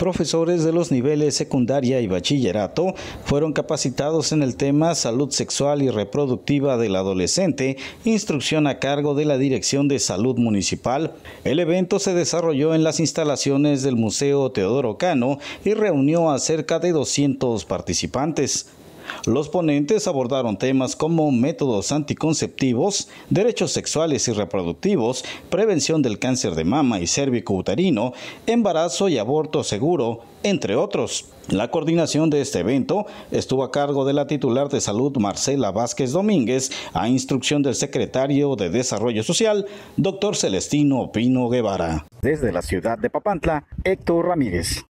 Profesores de los niveles secundaria y bachillerato fueron capacitados en el tema salud sexual y reproductiva del adolescente, instrucción a cargo de la Dirección de Salud Municipal. El evento se desarrolló en las instalaciones del Museo Teodoro Cano y reunió a cerca de 200 participantes. Los ponentes abordaron temas como métodos anticonceptivos, derechos sexuales y reproductivos, prevención del cáncer de mama y cérvico uterino, embarazo y aborto seguro, entre otros. La coordinación de este evento estuvo a cargo de la titular de salud Marcela Vázquez Domínguez a instrucción del secretario de Desarrollo Social, doctor Celestino Pino Guevara. Desde la ciudad de Papantla, Héctor Ramírez.